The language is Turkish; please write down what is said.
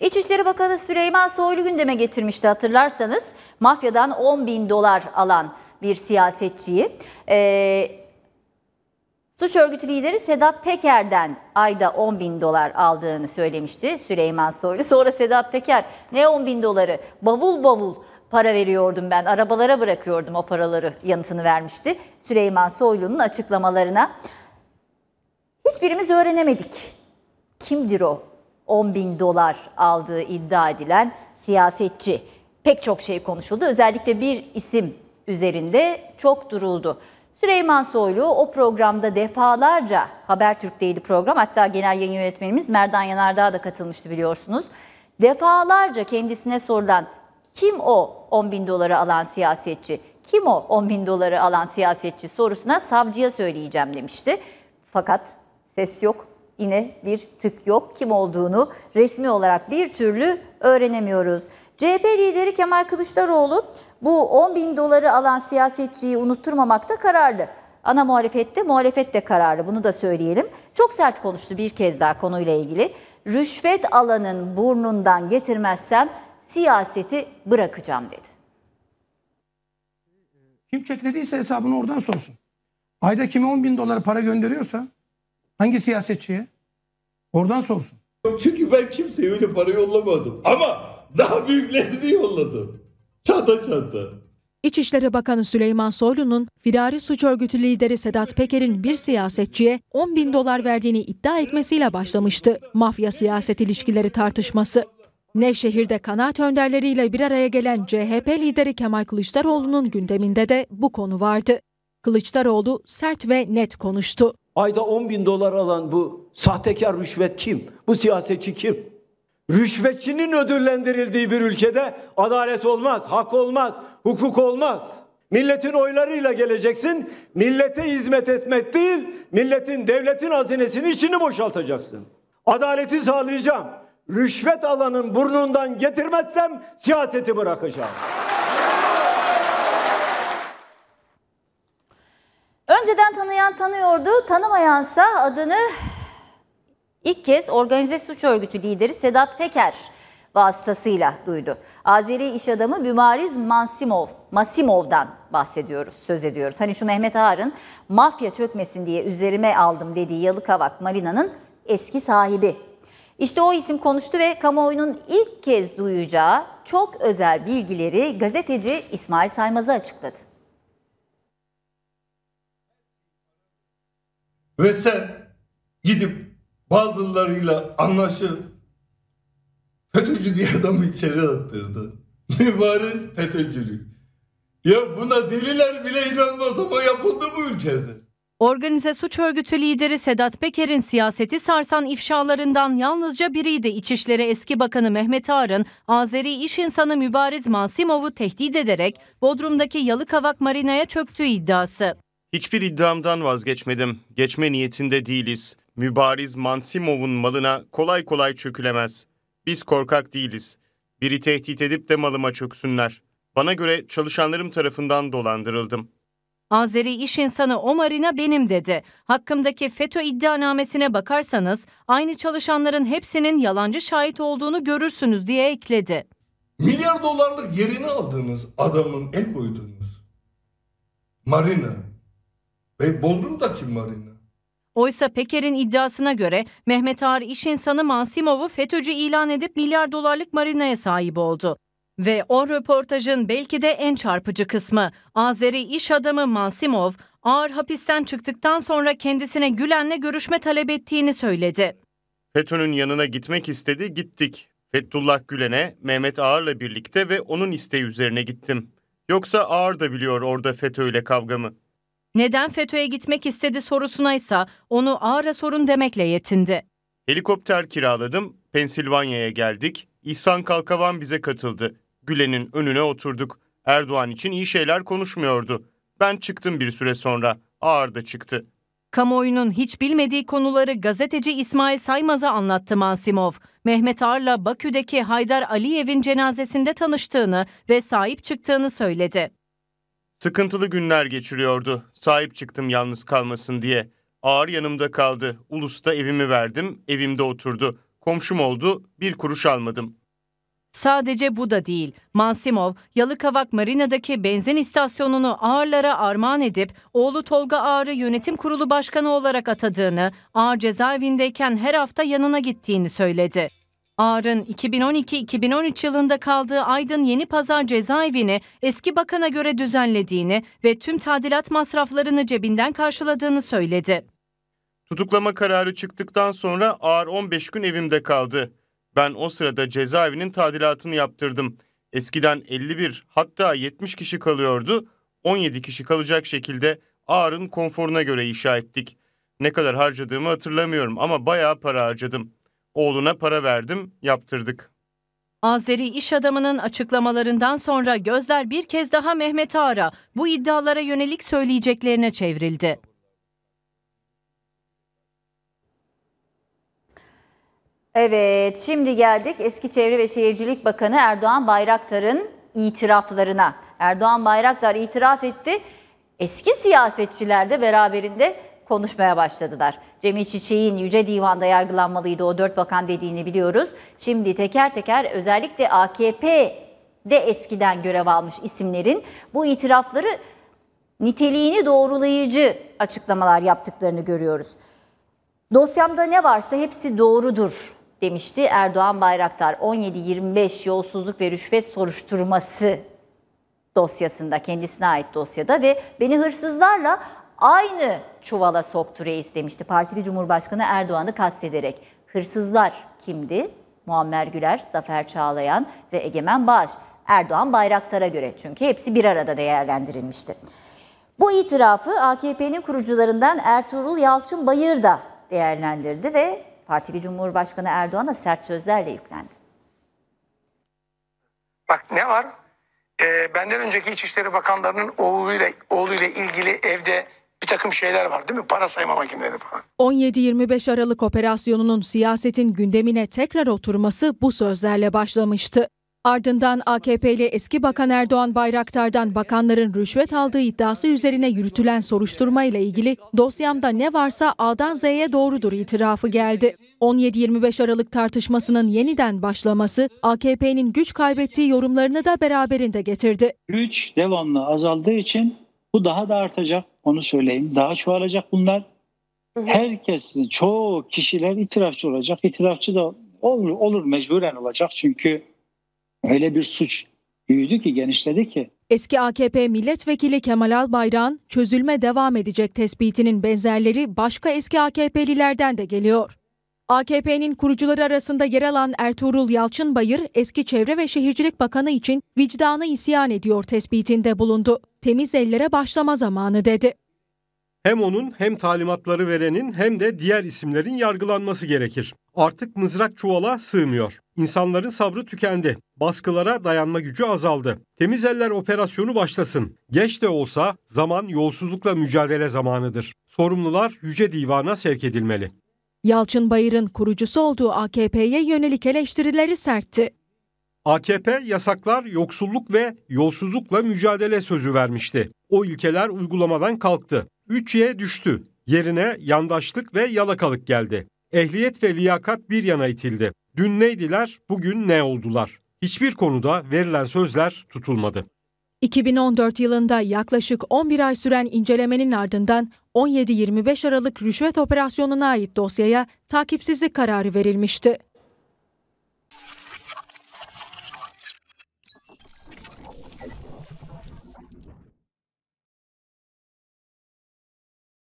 İçişleri Bakanı Süleyman Soylu gündeme getirmişti hatırlarsanız. Mafyadan 10 bin dolar alan bir siyasetçiyi. Ee, Suç örgütü lideri Sedat Peker'den ayda 10 bin dolar aldığını söylemişti Süleyman Soylu. Sonra Sedat Peker ne 10 bin doları bavul bavul para veriyordum ben arabalara bırakıyordum o paraları yanıtını vermişti Süleyman Soylu'nun açıklamalarına. Hiçbirimiz öğrenemedik kimdir o 10 bin dolar aldığı iddia edilen siyasetçi. Pek çok şey konuşuldu. Özellikle bir isim üzerinde çok duruldu. Süleyman Soylu o programda defalarca Habertürk'teydi program. Hatta genel yayın yönetmenimiz Merdan Yanardağ da katılmıştı biliyorsunuz. Defalarca kendisine sorulan kim o 10 bin doları alan siyasetçi, kim o 10 bin doları alan siyasetçi sorusuna savcıya söyleyeceğim demişti. Fakat ses yok yine bir tık yok. Kim olduğunu resmi olarak bir türlü öğrenemiyoruz. CHP lideri Kemal Kılıçdaroğlu bu 10 bin doları alan siyasetçiyi unutturmamakta kararlı. Ana muhalefette, muhalefet de kararlı bunu da söyleyelim. Çok sert konuştu bir kez daha konuyla ilgili. Rüşvet alanın burnundan getirmezsem siyaseti bırakacağım dedi. Kim keklediyse hesabını oradan sorsun. Ayda kime 10 bin dolar para gönderiyorsa Hangi siyasetçiye? Oradan sorsun. Çünkü ben kimseye öyle para yollamadım. Ama daha büyüklerini yolladım. Çanta çanta. İçişleri Bakanı Süleyman Soylu'nun firari suç örgütü lideri Sedat Peker'in bir siyasetçiye 10 bin dolar verdiğini iddia etmesiyle başlamıştı. Mafya siyaset ilişkileri tartışması. Nevşehir'de kanaat önderleriyle bir araya gelen CHP lideri Kemal Kılıçdaroğlu'nun gündeminde de bu konu vardı. Kılıçdaroğlu sert ve net konuştu. Ayda 10 bin dolar alan bu sahtekar rüşvet kim? Bu siyasetçi kim? Rüşvetçinin ödüllendirildiği bir ülkede adalet olmaz, hak olmaz, hukuk olmaz. Milletin oylarıyla geleceksin, millete hizmet etmek değil, milletin, devletin hazinesini içini boşaltacaksın. Adaleti sağlayacağım. Rüşvet alanın burnundan getirmezsem siyaseti bırakacağım. Önceden tanıyan tanıyordu, tanımayansa adını ilk kez organize suç örgütü lideri Sedat Peker vasıtasıyla duydu. Azeri iş adamı Bümariz Mansimov, Masimov'dan bahsediyoruz, söz ediyoruz. Hani şu Mehmet Ağar'ın mafya çökmesin diye üzerime aldım dediği Yalıkavak Marina'nın eski sahibi. İşte o isim konuştu ve kamuoyunun ilk kez duyacağı çok özel bilgileri gazeteci İsmail Saymaz'a açıkladı. Ve sen gidip bazılarıyla anlaşıp FETÖ'cü diye adamı içeri attırdı. Mübariz FETÖ'cülük. Ya buna deliler bile inanmaz ama yapıldı bu ülkede. Organize suç örgütü lideri Sedat Peker'in siyaseti sarsan ifşalarından yalnızca biriydi İçişleri eski Bakanı Mehmet Ağar'ın Azeri iş insanı Mübariz Mansimov'u tehdit ederek Bodrum'daki Yalıkavak Marina'ya çöktüğü iddiası. Hiçbir iddiamdan vazgeçmedim. Geçme niyetinde değiliz. Mübariz Mansimov'un malına kolay kolay çökülemez. Biz korkak değiliz. Biri tehdit edip de malıma çöksünler. Bana göre çalışanlarım tarafından dolandırıldım. Azeri iş insanı Omarina benim dedi. Hakkımdaki FETÖ iddianamesine bakarsanız aynı çalışanların hepsinin yalancı şahit olduğunu görürsünüz diye ekledi. Milyar dolarlık yerini aldığınız adamın el koyduğunuz marina ve Bodrum'daki marina. Oysa Peker'in iddiasına göre Mehmet Ağar iş insanı Mansimov'u FETÖ'cü ilan edip milyar dolarlık marinaya sahip oldu. Ve o röportajın belki de en çarpıcı kısmı Azeri iş adamı Mansimov ağır hapisten çıktıktan sonra kendisine Gülen'le görüşme talep ettiğini söyledi. FETÖ'nün yanına gitmek istedi, gittik. Fethullah Gülen'e Mehmet Ağar'la birlikte ve onun isteği üzerine gittim. Yoksa Ağar da biliyor orada FETÖ ile kavgamı. Neden FETÖ'ye gitmek istedi sorusuna ise onu ağıra sorun demekle yetindi. Helikopter kiraladım, Pensilvanya'ya geldik. İhsan Kalkavan bize katıldı. Gülen'in önüne oturduk. Erdoğan için iyi şeyler konuşmuyordu. Ben çıktım bir süre sonra. Ağır da çıktı. Kamuoyunun hiç bilmediği konuları gazeteci İsmail Saymaz'a anlattı Mansimov. Mehmet Ağar'la Bakü'deki Haydar Aliyev'in cenazesinde tanıştığını ve sahip çıktığını söyledi. Sıkıntılı günler geçiriyordu. Sahip çıktım yalnız kalmasın diye. Ağır yanımda kaldı. Ulus'ta evimi verdim, evimde oturdu. Komşum oldu, bir kuruş almadım. Sadece bu da değil. Mansimov, Yalıkavak Marina'daki benzin istasyonunu Ağarlara armağan edip oğlu Tolga Ağar'ı yönetim kurulu başkanı olarak atadığını, Ağar cezaevindeyken her hafta yanına gittiğini söyledi. Ağar'ın 2012-2013 yılında kaldığı Aydın Yeni Pazar cezaevini eski bakana göre düzenlediğini ve tüm tadilat masraflarını cebinden karşıladığını söyledi. Tutuklama kararı çıktıktan sonra Ağar 15 gün evimde kaldı. Ben o sırada cezaevinin tadilatını yaptırdım. Eskiden 51 hatta 70 kişi kalıyordu. 17 kişi kalacak şekilde Ağar'ın konforuna göre inşa ettik. Ne kadar harcadığımı hatırlamıyorum ama bayağı para harcadım. Oğluna para verdim, yaptırdık. Azeri iş adamının açıklamalarından sonra gözler bir kez daha Mehmet Ağar'a bu iddialara yönelik söyleyeceklerine çevrildi. Evet, şimdi geldik eski Çevre ve Şehircilik Bakanı Erdoğan Bayraktar'ın itiraflarına. Erdoğan Bayraktar itiraf etti. Eski siyasetçiler de beraberinde konuşmaya başladılar. Cemil Çiçek'in Yüce Divan'da yargılanmalıydı o dört bakan dediğini biliyoruz. Şimdi teker teker özellikle AKP'de eskiden görev almış isimlerin bu itirafları niteliğini doğrulayıcı açıklamalar yaptıklarını görüyoruz. Dosyamda ne varsa hepsi doğrudur demişti Erdoğan Bayraktar 17-25 yolsuzluk ve rüşvet soruşturması dosyasında kendisine ait dosyada ve beni hırsızlarla aynı çuvala soktu reis demişti partili Cumhurbaşkanı Erdoğan'ı kastederek. Hırsızlar kimdi? Muammer Güler, Zafer Çağlayan ve Egemen Bağış. Erdoğan Bayraktar'a göre çünkü hepsi bir arada değerlendirilmişti. Bu itirafı AKP'nin kurucularından Ertuğrul Yalçın Bayır da değerlendirdi ve partili Cumhurbaşkanı Erdoğan'a sert sözlerle yüklendi. Bak ne var? Ee, benden önceki İçişleri Bakanlarının oğluyla oğluyla ilgili evde takım şeyler var değil mi? Para sayma makineleri falan. 17-25 Aralık operasyonunun siyasetin gündemine tekrar oturması bu sözlerle başlamıştı. Ardından AKP'li eski bakan Erdoğan Bayraktar'dan bakanların rüşvet aldığı iddiası üzerine yürütülen soruşturma ile ilgili dosyamda ne varsa A'dan Z'ye doğrudur itirafı geldi. 17-25 Aralık tartışmasının yeniden başlaması AKP'nin güç kaybettiği yorumlarını da beraberinde getirdi. Güç devamlı azaldığı için bu daha da artacak onu söyleyeyim. Daha çoğalacak bunlar. Herkesin, çoğu kişiler itirafçı olacak. İtirafçı da olur, olur mecburen olacak. Çünkü öyle bir suç büyüdü ki, genişledi ki. Eski AKP milletvekili Kemal Albayrak'ın çözülme devam edecek tespitinin benzerleri başka eski AKP'lilerden de geliyor. AKP'nin kurucuları arasında yer alan Ertuğrul Yalçınbayır, eski Çevre ve Şehircilik Bakanı için vicdanı isyan ediyor tespitinde bulundu temiz ellere başlama zamanı dedi. Hem onun hem talimatları verenin hem de diğer isimlerin yargılanması gerekir. Artık mızrak çuvala sığmıyor. İnsanların sabrı tükendi. Baskılara dayanma gücü azaldı. Temiz eller operasyonu başlasın. Geç de olsa zaman yolsuzlukla mücadele zamanıdır. Sorumlular yüce divana sevk edilmeli. Yalçın Bayır'ın kurucusu olduğu AKP'ye yönelik eleştirileri sertti. AKP yasaklar, yoksulluk ve yolsuzlukla mücadele sözü vermişti. O ilkeler uygulamadan kalktı. 3'ye düştü. Yerine yandaşlık ve yalakalık geldi. Ehliyet ve liyakat bir yana itildi. Dün neydiler, bugün ne oldular? Hiçbir konuda verilen sözler tutulmadı. 2014 yılında yaklaşık 11 ay süren incelemenin ardından 17-25 Aralık rüşvet operasyonuna ait dosyaya takipsizlik kararı verilmişti.